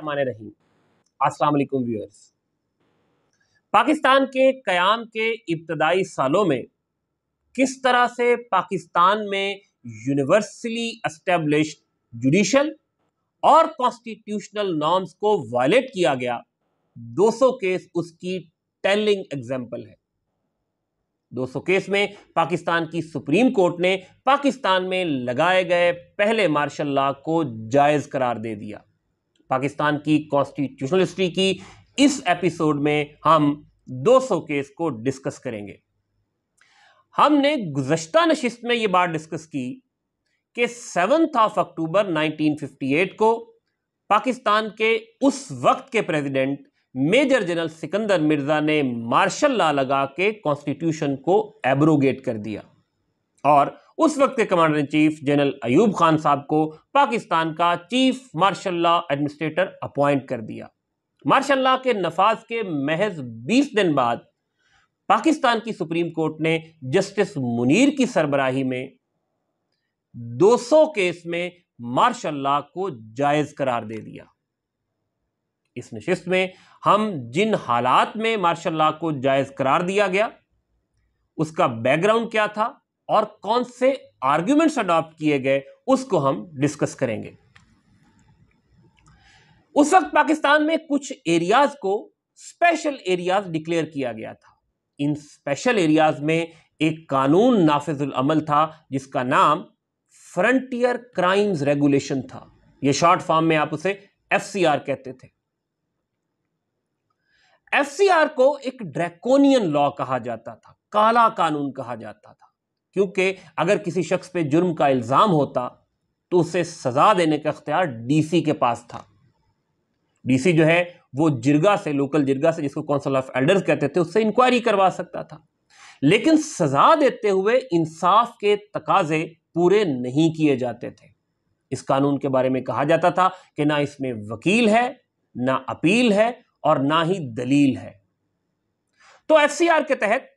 रहमान रहीम अस्सलाम वालेकुम व्यूअर्स पाकिस्तान के क़याम के इब्तदाई सालों में किस तरह से पाकिस्तान में यूनिवर्सली एस्टेब्लिश जुडिशल और कॉन्स्टिट्यूशनल नॉर्म्स को वायलेट किया गया 200 केस उसकी टेलिंग एग्जाम्पल है 200 केस में पाकिस्तान की सुप्रीम कोर्ट ने पाकिस्तान में लगाए गए पहले मार्शल लॉ को जायज़ करार दे दिया पाकिस्तान की कॉन्स्टिट्यूशनल हिस्ट्री की इस एपिसोड में हम 200 केस को डिस्कस करेंगे हमने गुजश्ता नशिस्त में यह बात डिस्कस की कि सेवन्थ ऑफ अक्टूबर 1958 को पाकिस्तान के उस वक्त के president major general Sikandar Mirza ने मार्शल लॉ लगा के कॉन्स्टिट्यूशन को एब्रोगेट कर दिया और उस वक्त के commander in chief general Ayub Khan साहब को पाकिस्तान का चीफ मार्शल एडमिनिस्ट्रेटर अपॉइंट कर दिया मार्शल के नफाज के महज 20 दिन बाद पाकिस्तान की सुप्रीम कोर्ट ने जस्टिस मुनीर की सरबराही में 200 केस में मार्शल को जायज करार दे दिया इस नशिस्त में हम जिन हालात में मार्शल को जायज करार दिया गया उसका बैकग्राउंड क्या था और कौन से आर्ग्यूमेंट्स अडॉप्ट किए गए उसको हम डिस्कस करेंगे उस वक्त पाकिस्तान में कुछ एरियाज को स्पेशल एरियाज डिक्लेयर किया गया था इन स्पेशल एरियाज में एक कानून नाफिजुल अमल था जिसका नाम फ्रंटियर क्राइम्स रेगुलेशन था यह शॉर्ट फॉर्म में आप उसे एफसीआर कहते थे एफसीआर को एक ड्रैकोनियन लॉ कहा जाता था काला कानून कहा जाता था क्योंकि अगर किसी शख्स पे जुर्म का इल्ज़ाम होता तो उसे सज़ा देने का अख्तियार डीसी के पास था डीसी जो है वो जिरगा से लोकल जिरगा से जिसको काउंसिल ऑफ एल्डर्स कहते थे उससे इंक्वायरी करवा सकता था लेकिन सज़ा देते हुए इंसाफ के तकाजे पूरे नहीं किए जाते थे इस कानून के बारे में कहा जाता था कि ना इसमें वकील है ना अपील है और ना ही दलील है तो एफसीआर के तहत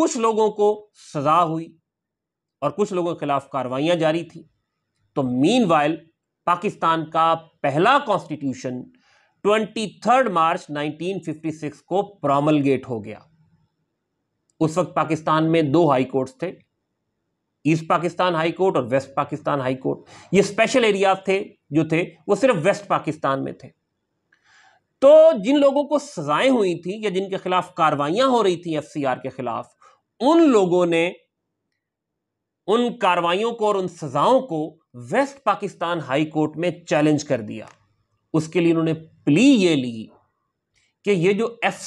कुछ लोगों को सज़ा हुई और कुछ लोगों के खिलाफ कार्रवाइयाँ जारी थी तो मीन पाकिस्तान का पहला कॉन्स्टिट्यूशन 23 मार्च 1956 को प्रामलगेट हो गया उस वक्त पाकिस्तान में दो हाई कोर्ट्स थे ईस्ट पाकिस्तान हाई कोर्ट और वेस्ट पाकिस्तान हाई कोर्ट ये स्पेशल एरियाज थे जो थे वो सिर्फ वेस्ट पाकिस्तान में थे तो जिन लोगों को सजाएं हुई थी या जिनके खिलाफ कार्रवाइयां हो रही थी एफसीआर के खिलाफ उन लोगों ने उन कार्रवाइयों को और उन सजाओं को वेस्ट पाकिस्तान हाई कोर्ट में चैलेंज कर दिया उसके लिए उन्होंने प्ली ये ली कि ये जो एफ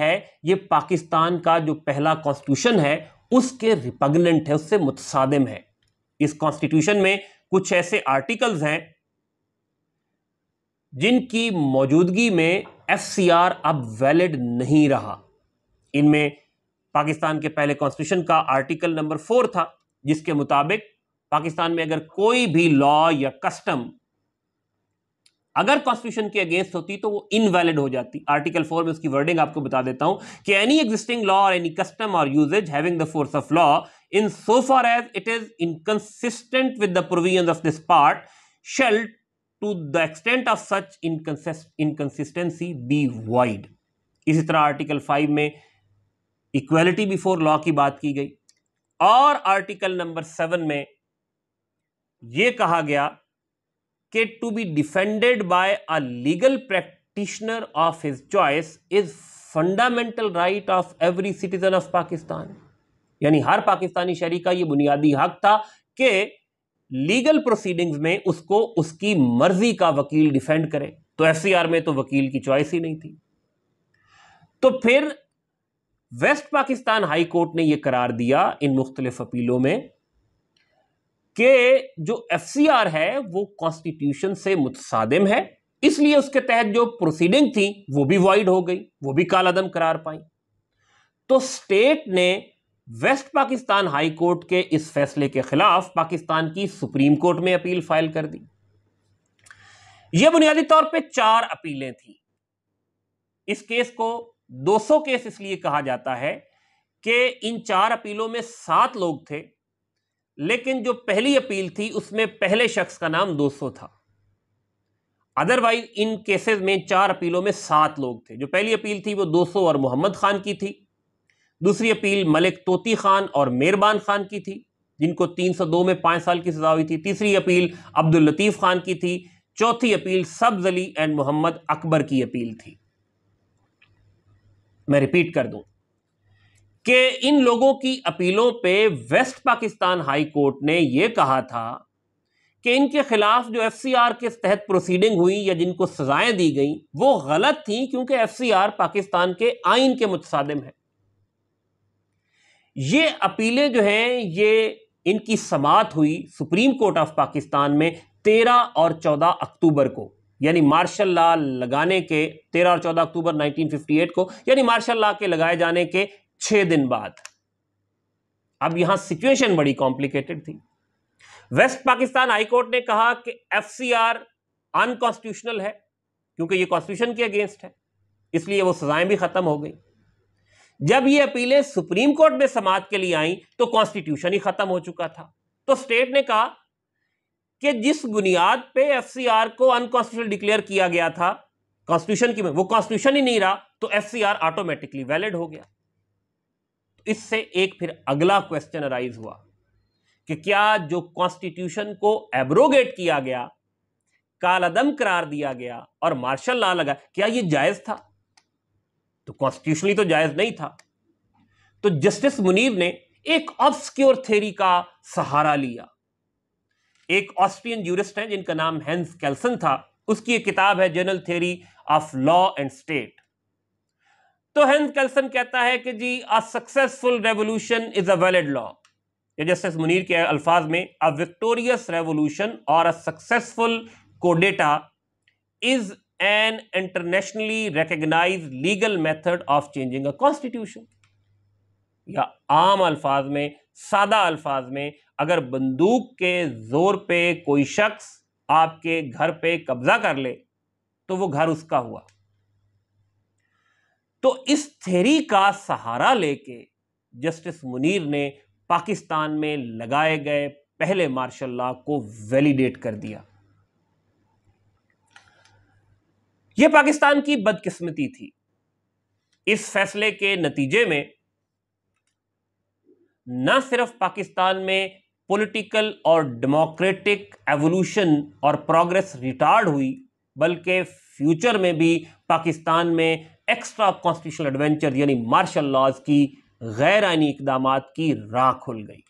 है ये पाकिस्तान का जो पहला कॉन्स्टिट्यूशन है उसके रिपग्नेंट है उससे मुतसादिम है इस कॉन्स्टिट्यूशन में कुछ ऐसे आर्टिकल्स हैं जिनकी मौजूदगी में एफ अब वैलिड नहीं रहा इनमें पाकिस्तान के पहले कॉन्स्टिट्यूशन का आर्टिकल नंबर फोर था जिसके मुताबिक पाकिस्तान में अगर कोई भी लॉ या कस्टम अगर कॉन्स्टिट्यूशन के अगेंस्ट होती तो वो इनवैलिड हो जाती आर्टिकल फोर में उसकी वर्डिंग आपको बता देता हूं कि एनी एग्जिस्टिंग लॉ और एनी कस्टम और usages having the force of law in so far as it is inconsistent with the provision of this part shall to the extent of such inconsistency be void इसी तरह article five में equality before law की बात की गई और article number seven में यह कहा गया कि to be defended by a legal practitioner of his choice is fundamental right of every citizen of Pakistan यानी हर पाकिस्तानी शहरी का यह बुनियादी हक था कि लीगल प्रोसीडिंग्स में उसको उसकी मर्जी का वकील डिफेंड करे तो एफ में तो वकील की चॉइस ही नहीं थी तो फिर वेस्ट पाकिस्तान हाई कोर्ट ने यह करार दिया इन मुख्तलिफ अपीलों में कि जो एफ है वो कॉन्स्टिट्यूशन से मुतसादिम है इसलिए उसके तहत जो प्रोसीडिंग थी वो भी वाइड हो गई वो भी कालादम करार पाई तो स्टेट ने वेस्ट पाकिस्तान हाई कोर्ट के इस फैसले के खिलाफ पाकिस्तान की सुप्रीम कोर्ट में अपील फाइल कर दी यह बुनियादी तौर पे चार अपीलें थी इस केस को 200 केस इसलिए कहा जाता है कि इन चार अपीलों में सात लोग थे लेकिन जो पहली अपील थी उसमें पहले शख्स का नाम 200 था अदरवाइज इन केसेस में चार अपीलों में सात लोग थे जो पहली अपील थी वो 200 और मोहम्मद खान की थी दूसरी अपील मलिक तोती खान और मेहरबान खान की थी जिनको 302 में पांच साल की सजा हुई थी तीसरी अपील अब्दुल लतीफ़ खान की थी चौथी अपील सब्ज अली एंड मोहम्मद अकबर की अपील थी मैं रिपीट कर दूं कि इन लोगों की अपीलों पे वेस्ट पाकिस्तान हाई कोर्ट ने यह कहा था कि इनके खिलाफ जो एफसीआर के तहत प्रोसीडिंग हुई या जिनको सजाएं दी गई वो गलत थी क्योंकि एफसीआर पाकिस्तान के आइन के मुतसादिम है ये अपीलें जो हैं ये इनकी समात हुई सुप्रीम कोर्ट ऑफ पाकिस्तान में तेरह और चौदह अक्टूबर को यानी मार्शल लॉ लगाने के 13 और 14 अक्टूबर 1958 को यानी मार्शल लॉ के लगाए जाने के छह दिन बाद अब यहां सिचुएशन बड़ी कॉम्प्लिकेटेड थी वेस्ट पाकिस्तान हाईकोर्ट ने कहा कि एफसीआर अनकॉन्स्टिट्यूशनल है क्योंकि ये कॉन्स्टिट्यूशन के अगेंस्ट है इसलिए वो सजाएं भी खत्म हो गई जब ये अपीलें सुप्रीम कोर्ट में समाज के लिए आई तो कॉन्स्टिट्यूशन ही खत्म हो चुका था तो स्टेट ने कहा कि जिस बुनियाद पे एफसीआर को अनकॉन्स्टिट्यूशन डिक्लेयर किया गया था कॉन्स्टिट्यूशन की वो कॉन्स्टिट्यूशन ही नहीं रहा तो एफसीआर ऑटोमेटिकली वैलिड हो गया तो इससे एक फिर अगला क्वेश्चन अराइज हुआ कि क्या जो कॉन्स्टिट्यूशन को एब्रोगेट किया गया कालदम करार दिया गया और मार्शल लॉ लगा क्या यह जायज था तो कॉन्स्टिट्यूशनली तो जायज नहीं था तो जस्टिस मुनीर ने एक ऑब्सक्योर थेरी का सहारा लिया एक ऑस्ट्रियन जूरिस्ट हैं जिनका नाम हेंस कैल्सन था उसकी एक किताब है general theory of law and state तो हेंस कैल्सन कहता है कि जी a successful revolution is a valid law या जस्टिस मुनीर के अल्फाज में अ विक्टोरियस रेवोल्यूशन और a successful coup d'etat is an internationally recognise legal method of changing a constitution या आम अल्फाज में सादा अल्फाज में अगर बंदूक के ज़ोर पे कोई शख्स आपके घर पे कब्जा कर ले तो वो घर उसका हुआ तो इस थेरी का सहारा लेके जस्टिस मुनीर ने पाकिस्तान में लगाए गए पहले मार्शल लॉ को वैलिडेट कर दिया यह पाकिस्तान की बदकिस्मती थी इस फैसले के नतीजे में न सिर्फ पाकिस्तान में पॉलिटिकल और डेमोक्रेटिक एवोल्यूशन और प्रोग्रेस रिटार्ड हुई बल्कि फ्यूचर में भी पाकिस्तान में एक्स्ट्रा कॉन्स्टिट्यूशनल एडवेंचर यानी मार्शल लॉज की गैर आइनी इकदाम की राह खुल गई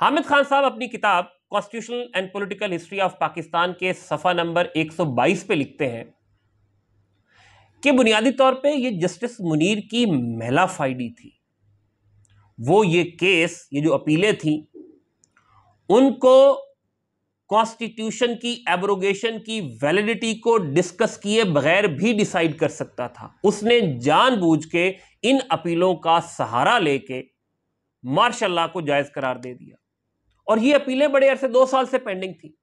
हामिद खान साहब अपनी किताब constitutional and political history of Pakistan के सफ़ा नंबर 122 पे लिखते हैं कि बुनियादी तौर पे ये जस्टिस मुनीर की मेला फाइडी थी वो ये केस ये जो अपीलें थी उनको कॉन्स्टिट्यूशन की एब्रोगेशन की वैलिडिटी को डिस्कस किए बगैर भी डिसाइड कर सकता था उसने जानबूझ के इन अपीलों का सहारा लेके मार्शल को जायज़ करार दे दिया और ये अपीलें बड़े अरसे दो साल से पेंडिंग थी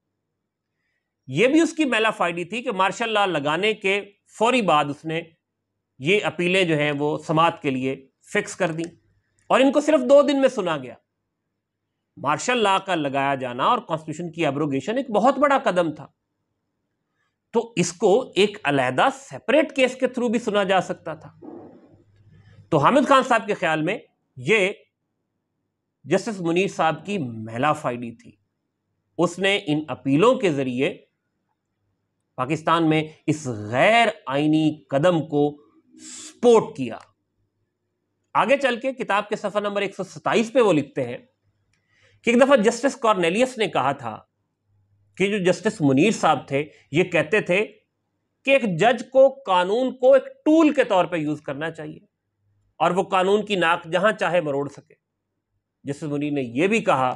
ये भी उसकी मेलाफाइडी थी कि मार्शल लगाने के फौरी बाद उसने ये अपीलें जो हैं वो समात के लिए फिक्स कर दी और इनको सिर्फ दो दिन में सुना गया मार्शल लॉ का लगाया जाना और कॉन्स्टिट्यूशन की एब्रोगेशन एक बहुत बड़ा कदम था तो इसको एक अलहदा सेपरेट केस के थ्रू भी सुना जा सकता था तो हामिद खान साहब के ख्याल में ये जस्टिस मुनीर साहब की महिला फाइडी थी उसने इन अपीलों के जरिए पाकिस्तान में इस गैर आइनी कदम को सपोर्ट किया आगे चल के किताब के सफर नंबर एक पे वो लिखते हैं कि एक दफ़ा जस्टिस कॉर्नेलियस ने कहा था कि जो जस्टिस मुनीर साहब थे ये कहते थे कि एक जज को कानून को एक टूल के तौर पे यूज़ करना चाहिए और वो कानून की नाक जहां चाहे मरोड़ सके जस्टिस मुनीर ने यह भी कहा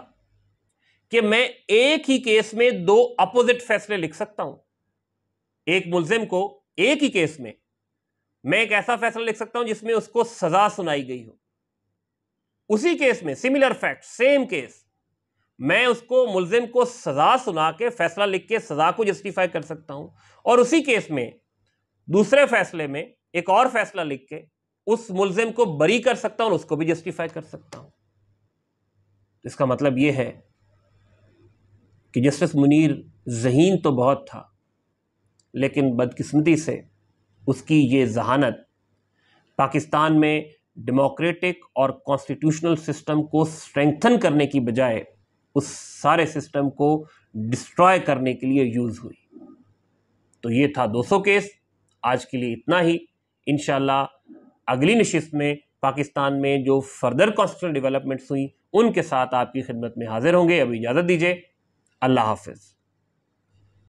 कि मैं एक ही केस में दो अपोजिट फैसले लिख सकता हूं एक मुलजिम को एक ही केस में मैं एक ऐसा फैसला लिख सकता हूं जिसमें उसको सजा सुनाई गई हो उसी केस में सिमिलर फैक्ट सेम केस मैं उसको मुलजिम को सजा सुना के फैसला लिख के सजा को जस्टिफाई कर सकता हूं और उसी केस में दूसरे फैसले में एक और फैसला लिख के उस मुलजिम को बरी कर सकता हूं और उसको भी जस्टिफाई कर सकता हूं इसका मतलब यह है कि जस्टिस मुनीर जहीन तो बहुत था लेकिन बदकिस्मती से उसकी ये जहानत पाकिस्तान में डेमोक्रेटिक और कॉन्स्टिट्यूशनल सिस्टम को स्ट्रेंथन करने की बजाय उस सारे सिस्टम को डिस्ट्रॉय करने के लिए यूज़ हुई तो ये था 200 केस आज के लिए इतना ही इन अगली नशस्त में पाकिस्तान में जो फर्दर कॉन्स्टिट्यूशनल डेवलपमेंट्स हुई उनके साथ आपकी खिदमत में हाजिर होंगे अभी इजाज़त दीजिए अल्लाह हाफिज़